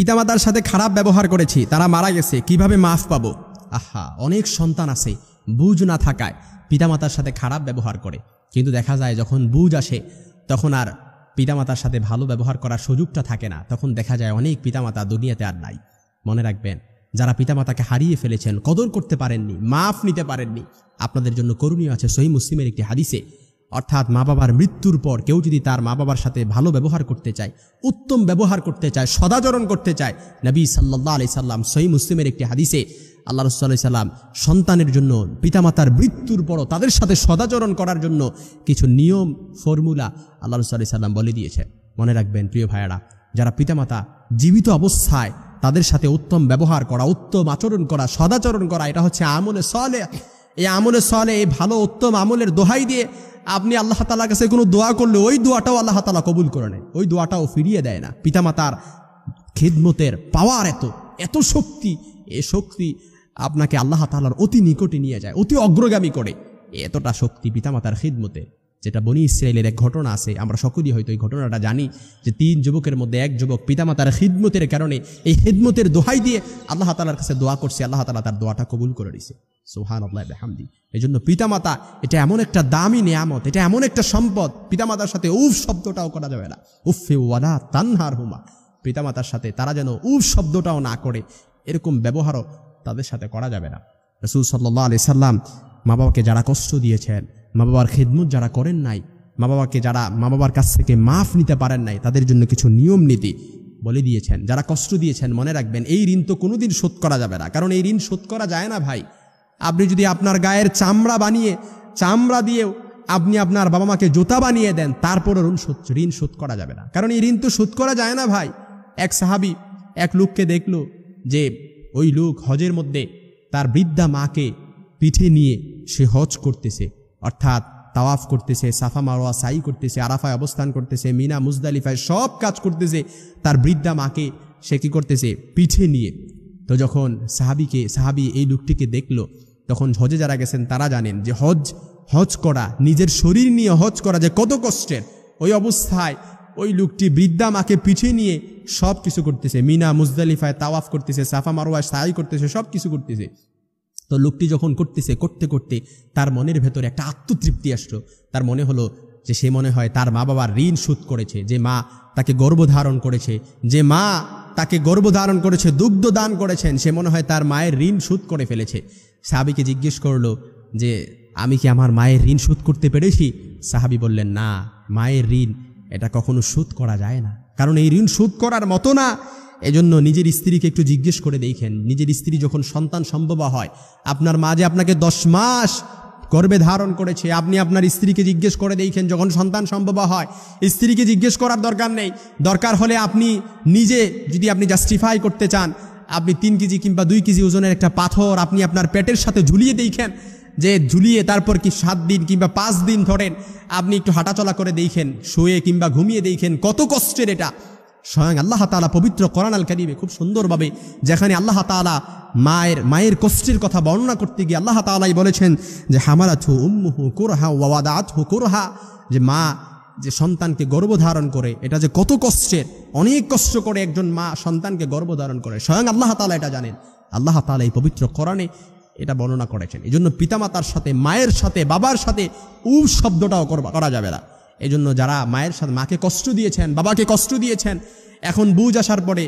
পিতামাতার সাথে খারাপ ব্যবহার করেছি তারা মারা গেছে কিভাবে মাফ পাব আহা অনেক সন্তান আছে বুঝ না থাকায় পিতামাতার সাথে খারাপ ব্যবহার করে কিন্তু দেখা যায় যখন বুঝ আসে তখন আর পিতামাতার সাথে ভালো ব্যবহার করার সুযোগটা থাকে না তখন দেখা যায় অনেক পিতামাতা দুনিয়াতে আর নাই মনে রাখবেন যারা পিতামাতাকে হারিয়ে ফেলেছেন কদর করতে পারেননি মাফ নিতে পারেননি আপনাদের জন্য করণীয় আছে সহি মুসলিমের একটি হাদিসে অর্থাৎ মা বাবার মৃত্যুর পর কেউ যদি তার মা বাবার সাথে ভালো ব্যবহার করতে চায় উত্তম ব্যবহার করতে চায় সদাচরণ করতে চায় নবী সাল্লাহ আলি সাল্লাম সহি মুসলিমের একটি হাদিসে আল্লাহ রসুল্লাহ সাল্লাম সন্তানের জন্য পিতামাতার মৃত্যুর পরও তাদের সাথে সদাচরণ করার জন্য কিছু নিয়ম ফর্মুলা আল্লাহ রসুল্লাহ সাল্লাম বলে দিয়েছে মনে রাখবেন প্রিয় ভাইয়ারা যারা পিতামাতা জীবিত অবস্থায় তাদের সাথে উত্তম ব্যবহার করা উত্তম আচরণ করা সদাচরণ করা এটা হচ্ছে আমলে সলে এই আমলে সলে এই ভালো উত্তম আমলের দোহাই দিয়ে আপনি আল্লাহ তালার কাছে কোনো দোয়া করলে ওই দোয়াটাও আল্লাহ তালা কবুল করে নেয় ওই দোয়াটাও ফিরিয়ে দেয় না পিতামাতার খেদমতের পাওয়ার এত এত শক্তি এ শক্তি আপনাকে আল্লাহ তালার অতি নিকটে নিয়ে যায় অতি অগ্রগামী করে এতটা শক্তি পিতামাতার খিদমতের যেটা বনি ইসরায়েলের এক ঘটনা আছে আমরা সকলেই হয়তো এই ঘটনাটা জানি যে তিন যুবকের মধ্যে এক যুবক পিতামাতার খিদমতের কারণে এই খিদমতের দোহাই দিয়ে আল্লাহ তালার কাছে দোয়া করছে আল্লাহ তালা তার দোয়াটা কবুল করে দিছে সোহান আল্লাহ হামদি এই জন্য পিতামাতা এটা এমন একটা দামি নিয়ামত এটা এমন একটা সম্পদ পিতামাতার সাথে উফ শব্দটাও করা যাবে না উফে ওয়ালা তানহার হুমা পিতামাতার সাথে তারা যেন উফ শব্দটাও না করে এরকম ব্যবহারও তাদের সাথে করা যাবে না রসুল সাল্লাহ আলি সাল্লাম মা বাবাকে যারা কষ্ট দিয়েছেন মা বাবার খেদমত যারা করেন নাই মা বাবাকে যারা মা বাবার কাছ থেকে মাফ নিতে পারেন নাই তাদের জন্য কিছু নিয়ম নীতি বলে দিয়েছেন যারা কষ্ট দিয়েছেন মনে রাখবেন এই ঋণ তো কোনোদিন শোধ করা যাবে না কারণ এই ঋণ শোধ করা যায় না ভাই আপনি যদি আপনার গায়ের চামড়া বানিয়ে চামড়া দিয়েও আপনি আপনার বাবা মাকে জোতা বানিয়ে দেন তারপরও ঋণ শোধ ঋণ শোধ করা যাবে না কারণ এই ঋণ তো শোধ করা যায় না ভাই এক সাহাবি এক লোককে দেখল যে ওই লোক হজের মধ্যে তার বৃদ্ধা মাকে পিঠে নিয়ে সে হজ করতেছে অর্থাৎ তাওয়াফ করতেছে সাফা মারোয়া সাই করতেছে আরাফায় অবস্থান করতেছে মিনা মুজদালিফায় সব কাজ করতেছে তার বৃদ্ধা মাকে সে কী করতেছে পিঠে নিয়ে তো যখন সাহাবিকে সাহাবি এই লোকটিকে দেখলো তখন হজে যারা গেছেন তারা জানেন যে হজ হজ করা নিজের শরীর নিয়ে হজ করা যে কত কষ্টের ওই অবস্থায় ওই লোকটি বৃদ্ধা মাকে পিঠে নিয়ে সব কিছু করতেছে মিনা মুজদালিফায় তাওয়াফ করতেছে সাফা মারোয়া সাই করতেছে সব কিছু করতেছে তো লোকটি যখন করতেছে করতে করতে তার মনের ভেতরে একটা আত্মতৃপ্তি আসলো তার মনে হলো যে সে মনে হয় তার মা বাবার ঋণ শোধ করেছে যে মা তাকে গর্বধারণ করেছে যে মা তাকে গর্বধারণ করেছে দুগ্ধ দান করেছেন সে মনে হয় তার মায়ের ঋণ শোধ করে ফেলেছে সাহাবিকে জিজ্ঞেস করলো যে আমি কি আমার মায়ের ঋণ শোধ করতে পেরেছি সাহাবি বললেন না মায়ের ঋণ এটা কখনো শোধ করা যায় না কারণ এই ঋণ শোধ করার মতো না এজন্য নিজের স্ত্রীকে একটু জিজ্ঞেস করে দেখেন নিজের স্ত্রী যখন সন্তান সম্ভবা হয় আপনার মা যে আপনাকে দশ মাস গর্বে ধারণ করেছে আপনি আপনার স্ত্রীকে জিজ্ঞেস করে দেখেন যখন সন্তান সম্ভব হয় স্ত্রীকে জিজ্ঞেস করার দরকার নেই দরকার হলে আপনি নিজে যদি আপনি জাস্টিফাই করতে চান আপনি তিন কেজি কিংবা দুই কেজি ওজনের একটা পাথর আপনি আপনার পেটের সাথে ঝুলিয়ে দেখেন যে ঝুলিয়ে তারপর কি সাত দিন কিংবা পাঁচ দিন ধরেন আপনি একটু হাঁটাচলা করে দেখেন শুয়ে কিংবা ঘুমিয়ে দেখেন কত কষ্টের এটা স্বয়ং আল্লাহ তালা পবিত্র করান আল কারিমে খুব সুন্দরভাবে যেখানে আল্লাহ তালা মায়ের মায়ের কষ্টের কথা বর্ণনা করতে গিয়ে আল্লাহ তালাই বলেছেন যে হামারাত হু উম্মু হু কোরহা ওয়াদাত হু কোরহা যে মা যে সন্তানকে ধারণ করে এটা যে কত কষ্টের অনেক কষ্ট করে একজন মা সন্তানকে ধারণ করে স্বয়ং আল্লাহ তালা এটা জানেন আল্লাহ তালা এই পবিত্র করানে এটা বর্ণনা করেছেন এই জন্য পিতামাতার সাথে মায়ের সাথে বাবার সাথে উব শব্দটাও করা যাবে না এজন্য যারা মায়ের সাথে মাকে কষ্ট দিয়েছেন বাবাকে কষ্ট দিয়েছেন এখন বুঝ আসার পরে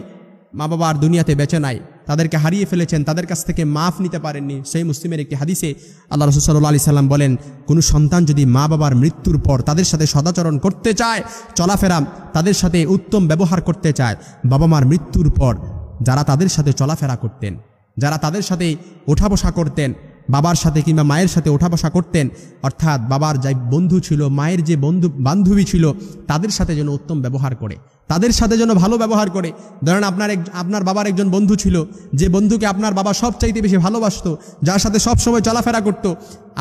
মা বাবা আর দুনিয়াতে বেঁচে নাই তাদেরকে হারিয়ে ফেলেছেন তাদের কাছ থেকে মাফ নিতে পারেননি সেই মুসলিমের একটি হাদিসে আল্লাহ রসুল্লাহ আলি সাল্লাম বলেন কোনো সন্তান যদি মা বাবার মৃত্যুর পর তাদের সাথে সদাচরণ করতে চায় চলাফেরা তাদের সাথে উত্তম ব্যবহার করতে চায় বাবা মার মৃত্যুর পর যারা তাদের সাথে চলাফেরা করতেন যারা তাদের সাথে ওঠা বসা করতেন বাবার সাথে কিংবা মায়ের সাথে ওঠা বসা করতেন অর্থাৎ বাবার যাই বন্ধু ছিল মায়ের যে বন্ধু বান্ধবী ছিল তাদের সাথে যেন উত্তম ব্যবহার করে তাদের সাথে যেন ভালো ব্যবহার করে ধরেন আপনার এক আপনার বাবার একজন বন্ধু ছিল যে বন্ধুকে আপনার বাবা সব চাইতে বেশি ভালোবাসত যার সাথে সব সময় চলাফেরা করত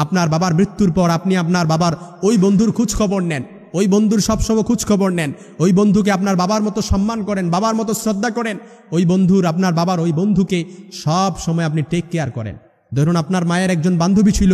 আপনার বাবার মৃত্যুর পর আপনি আপনার বাবার ওই বন্ধুর খোঁজ খবর নেন ওই বন্ধুর সবসময় খোঁজখবর নেন ওই বন্ধুকে আপনার বাবার মতো সম্মান করেন বাবার মতো শ্রদ্ধা করেন ওই বন্ধুর আপনার বাবার ওই বন্ধুকে সব সময় আপনি টেক কেয়ার করেন ধরুন আপনার মায়ের একজন বান্ধবী ছিল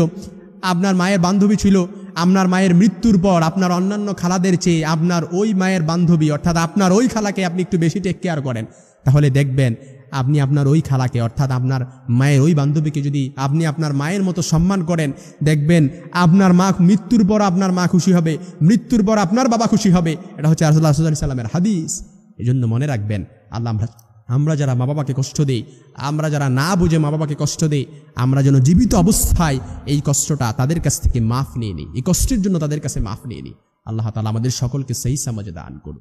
আপনার মায়ের বান্ধবী ছিল আপনার মায়ের মৃত্যুর পর আপনার অন্যান্য খালাদের চেয়ে আপনার ওই মায়ের বান্ধবী অর্থাৎ আপনার ওই খালাকে আপনি একটু বেশি টেক কেয়ার করেন তাহলে দেখবেন আপনি আপনার ওই খালাকে অর্থাৎ আপনার মায়ের ওই বান্ধবীকে যদি আপনি আপনার মায়ের মতো সম্মান করেন দেখবেন আপনার মা মৃত্যুর পর আপনার মা খুশি হবে মৃত্যুর পর আপনার বাবা খুশি হবে এটা হচ্ছে আরসুল্লাহ সাল্লামের হাদিস জন্য মনে রাখবেন আল্লাহ আমরা যারা মা বাবাকে কষ্ট দেই আমরা যারা না বুঝে মা বাবাকে কষ্ট দেই আমরা যেন জীবিত অবস্থায় এই কষ্টটা তাদের কাছ থেকে মাফ নিয়ে নিই এই কষ্টের জন্য তাদের কাছে মাফ নিয়ে নিই আল্লাহ তালা আমাদের সকলকে সেই সমাজে দান করুন